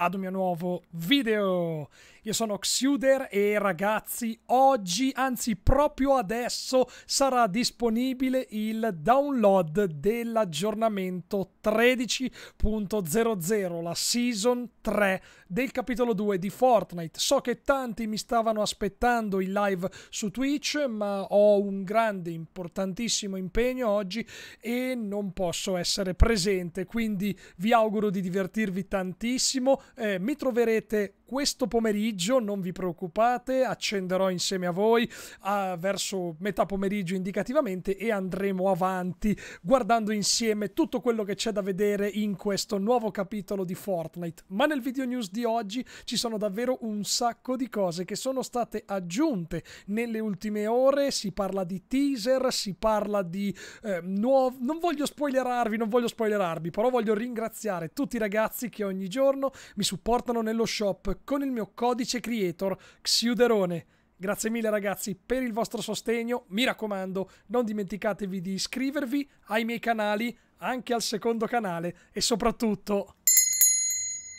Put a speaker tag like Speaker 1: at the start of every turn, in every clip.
Speaker 1: ad un mio nuovo video. Io sono Xuder e ragazzi, oggi, anzi proprio adesso, sarà disponibile il download dell'aggiornamento 13.00, la Season 3 del capitolo 2 di Fortnite. So che tanti mi stavano aspettando in live su Twitch, ma ho un grande, importantissimo impegno oggi e non posso essere presente, quindi vi auguro di divertirvi tantissimo eh, mi troverete questo pomeriggio, non vi preoccupate, accenderò insieme a voi a, verso metà pomeriggio indicativamente e andremo avanti guardando insieme tutto quello che c'è da vedere in questo nuovo capitolo di Fortnite. Ma nel video news di oggi ci sono davvero un sacco di cose che sono state aggiunte nelle ultime ore, si parla di teaser, si parla di eh, nuovo... non voglio spoilerarvi, non voglio spoilerarvi, però voglio ringraziare tutti i ragazzi che ogni giorno mi supportano nello shop con il mio codice creator Xiuderone. Grazie mille ragazzi per il vostro sostegno, mi raccomando non dimenticatevi di iscrivervi ai miei canali, anche al secondo canale e soprattutto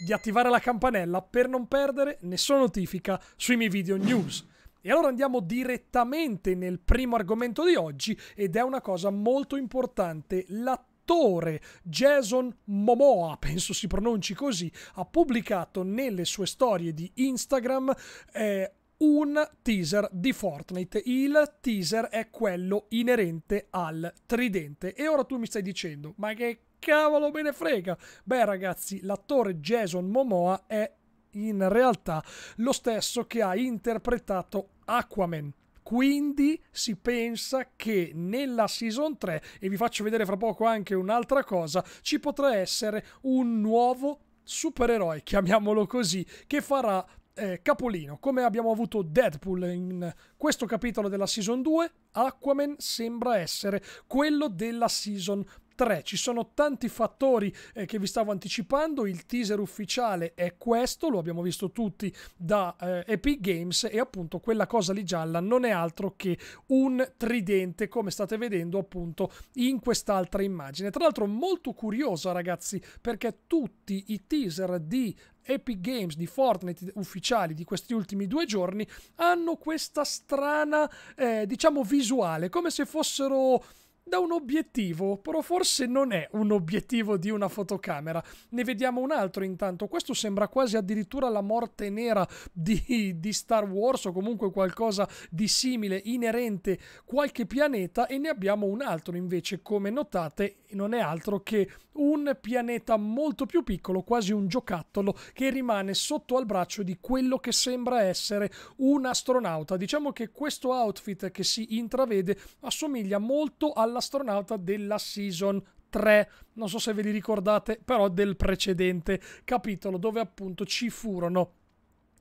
Speaker 1: di attivare la campanella per non perdere nessuna notifica sui miei video news. E allora andiamo direttamente nel primo argomento di oggi ed è una cosa molto importante, la l'attore Jason Momoa, penso si pronunci così, ha pubblicato nelle sue storie di Instagram eh, un teaser di Fortnite. Il teaser è quello inerente al tridente. E ora tu mi stai dicendo, ma che cavolo me ne frega? Beh ragazzi, l'attore Jason Momoa è in realtà lo stesso che ha interpretato Aquaman quindi si pensa che nella season 3, e vi faccio vedere fra poco anche un'altra cosa, ci potrà essere un nuovo supereroe, chiamiamolo così, che farà eh, capolino, come abbiamo avuto Deadpool in questo capitolo della season 2, Aquaman sembra essere quello della season 3. 3. Ci sono tanti fattori eh, che vi stavo anticipando, il teaser ufficiale è questo, lo abbiamo visto tutti da eh, Epic Games e appunto quella cosa lì gialla non è altro che un tridente come state vedendo appunto in quest'altra immagine. Tra l'altro molto curiosa ragazzi perché tutti i teaser di Epic Games di Fortnite ufficiali di questi ultimi due giorni hanno questa strana, eh, diciamo, visuale, come se fossero da un obiettivo, però forse non è un obiettivo di una fotocamera. Ne vediamo un altro intanto, questo sembra quasi addirittura la morte nera di, di Star Wars o comunque qualcosa di simile, inerente qualche pianeta e ne abbiamo un altro invece, come notate non è altro che un pianeta molto più piccolo, quasi un giocattolo, che rimane sotto al braccio di quello che sembra essere un astronauta. Diciamo che questo outfit che si intravede assomiglia molto alla astronauta della season 3, non so se ve li ricordate, però del precedente capitolo dove appunto ci furono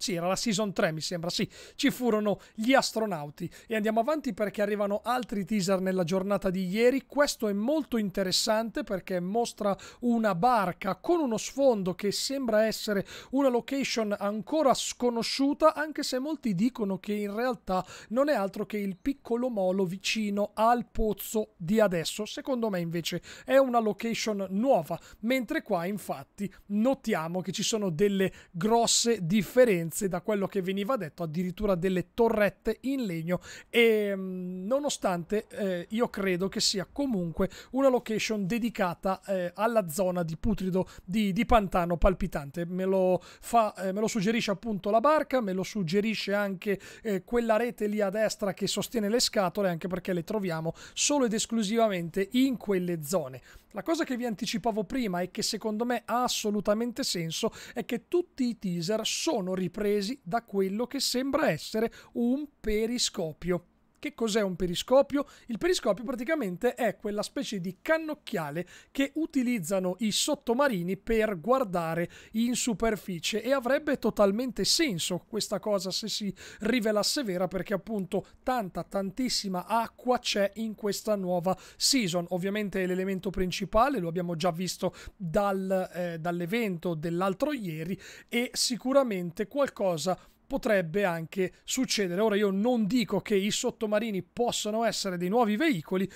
Speaker 1: sì, era la season 3, mi sembra. Sì, ci furono gli astronauti. E andiamo avanti perché arrivano altri teaser nella giornata di ieri. Questo è molto interessante perché mostra una barca con uno sfondo che sembra essere una location ancora sconosciuta, anche se molti dicono che in realtà non è altro che il piccolo molo vicino al pozzo di adesso. Secondo me invece è una location nuova, mentre qua infatti notiamo che ci sono delle grosse differenze anzi da quello che veniva detto addirittura delle torrette in legno e mm, nonostante eh, io credo che sia comunque una location dedicata eh, alla zona di putrido di, di pantano palpitante me lo, fa, eh, me lo, suggerisce appunto la barca me lo suggerisce anche eh, quella rete lì a destra che sostiene le scatole anche perché le troviamo solo ed esclusivamente in quelle zone la cosa che vi anticipavo prima e che secondo me ha assolutamente senso è che tutti i teaser sono ripresi da quello che sembra essere un periscopio. Che cos'è un periscopio? Il periscopio praticamente è quella specie di cannocchiale che utilizzano i sottomarini per guardare in superficie e avrebbe totalmente senso questa cosa se si rivelasse vera perché appunto tanta tantissima acqua c'è in questa nuova season. Ovviamente l'elemento principale lo abbiamo già visto dal, eh, dall'evento dell'altro ieri e sicuramente qualcosa potrebbe anche succedere. Ora io non dico che i sottomarini possano essere dei nuovi veicoli,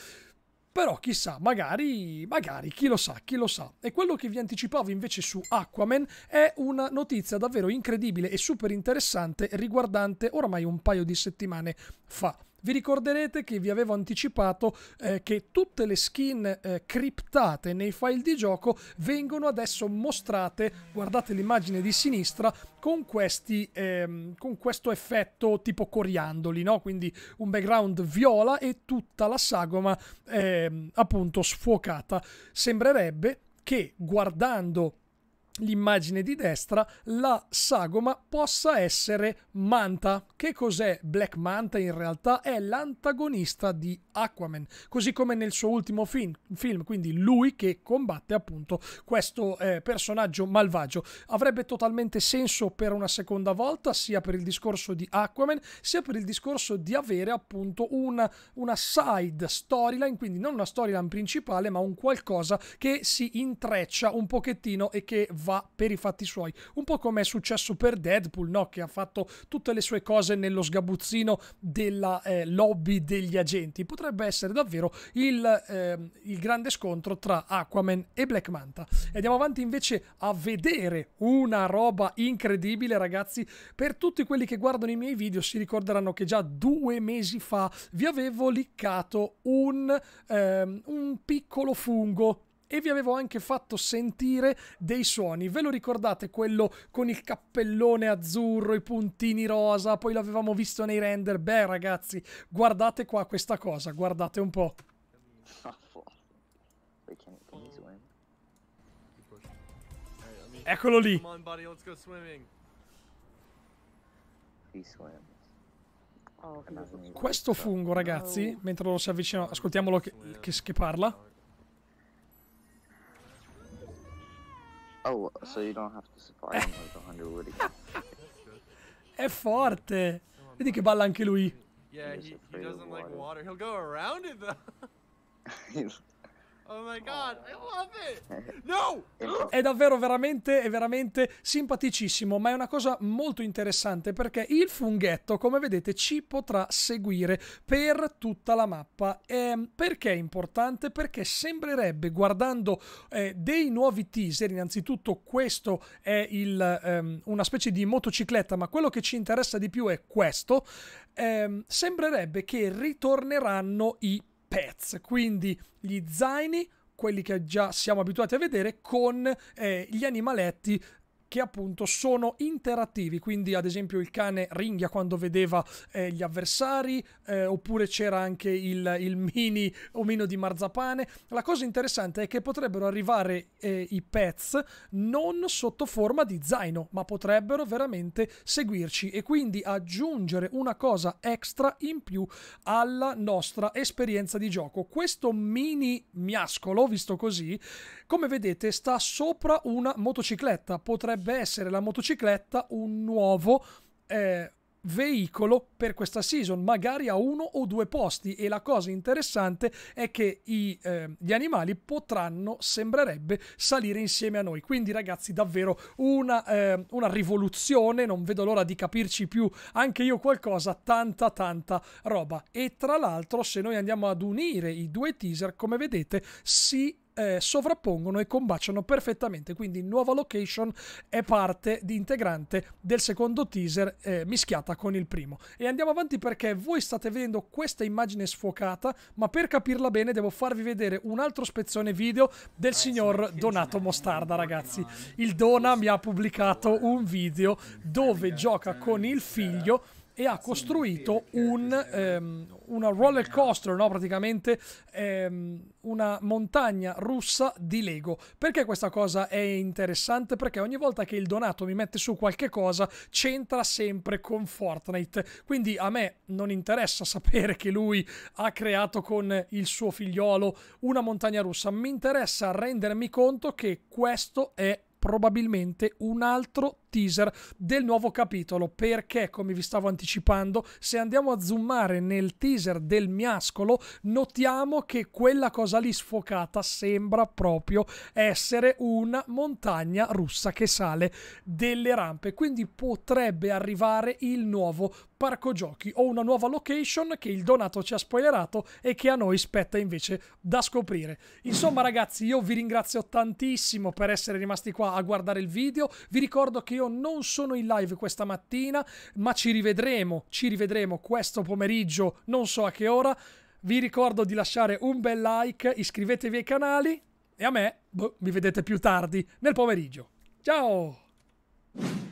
Speaker 1: però chissà, magari, magari, chi lo sa, chi lo sa. E quello che vi anticipavo invece su Aquaman è una notizia davvero incredibile e super interessante riguardante ormai un paio di settimane fa. Vi ricorderete che vi avevo anticipato eh, che tutte le skin eh, criptate nei file di gioco vengono adesso mostrate, guardate l'immagine di sinistra, con, questi, ehm, con questo effetto tipo coriandoli, no? quindi un background viola e tutta la sagoma ehm, appunto sfuocata. Sembrerebbe che guardando l'immagine di destra, la sagoma possa essere Manta. Che cos'è Black Manta in realtà? È l'antagonista di Aquaman, così come nel suo ultimo film, film quindi lui che combatte appunto questo eh, personaggio malvagio. Avrebbe totalmente senso per una seconda volta, sia per il discorso di Aquaman, sia per il discorso di avere appunto una, una side storyline, quindi non una storyline principale, ma un qualcosa che si intreccia un pochettino e che va va per i fatti suoi. Un po' come è successo per Deadpool, no? che ha fatto tutte le sue cose nello sgabuzzino della eh, lobby degli agenti. Potrebbe essere davvero il, eh, il grande scontro tra Aquaman e Black Manta. E andiamo avanti invece a vedere una roba incredibile, ragazzi. Per tutti quelli che guardano i miei video si ricorderanno che già due mesi fa vi avevo liccato un, ehm, un piccolo fungo e vi avevo anche fatto sentire dei suoni. Ve lo ricordate quello con il cappellone azzurro, i puntini rosa, poi l'avevamo visto nei render. Beh ragazzi, guardate qua questa cosa, guardate un po'. Ah, Eccolo lì. Oh, Questo fungo, ragazzi, oh. mentre lo si avvicina, ascoltiamolo che, che, che parla. Oh, ah. so you don't have to supply him with 100 wood again. È forte! Vedi che balla anche lui. Yeah, he, he doesn't like water. He'll go around it though. Oh my god, I love it! No! È davvero veramente, è veramente simpaticissimo, ma è una cosa molto interessante perché il funghetto, come vedete, ci potrà seguire per tutta la mappa. Eh, perché è importante? Perché sembrerebbe, guardando eh, dei nuovi teaser, innanzitutto questo è il, ehm, una specie di motocicletta, ma quello che ci interessa di più è questo, ehm, sembrerebbe che ritorneranno i pets, quindi gli zaini quelli che già siamo abituati a vedere con eh, gli animaletti che appunto sono interattivi, quindi ad esempio il cane ringhia quando vedeva eh, gli avversari, eh, oppure c'era anche il, il, mini omino di marzapane. La cosa interessante è che potrebbero arrivare eh, i pets non sotto forma di zaino, ma potrebbero veramente seguirci e quindi aggiungere una cosa extra in più alla nostra esperienza di gioco. Questo mini miascolo, visto così, come vedete sta sopra una motocicletta, potrebbe potrebbe essere la motocicletta un nuovo eh, veicolo per questa season, magari a uno o due posti. E la cosa interessante è che i, eh, gli animali potranno, sembrerebbe, salire insieme a noi. Quindi, ragazzi, davvero una, eh, una rivoluzione. Non vedo l'ora di capirci più anche io qualcosa. Tanta, tanta roba. E tra l'altro, se noi andiamo ad unire i due teaser, come vedete, si eh, sovrappongono e combaciano perfettamente. Quindi nuova location è parte di integrante del secondo teaser eh, mischiata con il primo. E andiamo avanti perché voi state vedendo questa immagine sfocata, ma per capirla bene devo farvi vedere un altro spezzone video del ah, signor Donato Mostarda, ragazzi. Il Dona mi ha pubblicato un video dove gioca con il figlio e ha costruito un, ehm, una roller coaster, no? praticamente ehm, una montagna russa di Lego. Perché questa cosa è interessante? Perché ogni volta che il donato mi mette su qualche cosa c'entra sempre con Fortnite. Quindi a me non interessa sapere che lui ha creato con il suo figliolo una montagna russa, mi interessa rendermi conto che questo è probabilmente un altro teaser del nuovo capitolo perché, come vi stavo anticipando, se andiamo a zoomare nel teaser del miascolo, notiamo che quella cosa lì sfocata sembra proprio essere una montagna russa che sale delle rampe, quindi potrebbe arrivare il nuovo parco giochi o una nuova location che il Donato ci ha spoilerato e che a noi spetta invece da scoprire. Insomma ragazzi, io vi ringrazio tantissimo per essere rimasti qua a guardare il video, vi ricordo che io io non sono in live questa mattina, ma ci rivedremo, ci rivedremo questo pomeriggio, non so a che ora. Vi ricordo di lasciare un bel like, iscrivetevi ai canali e a me boh, mi vedete più tardi nel pomeriggio. Ciao!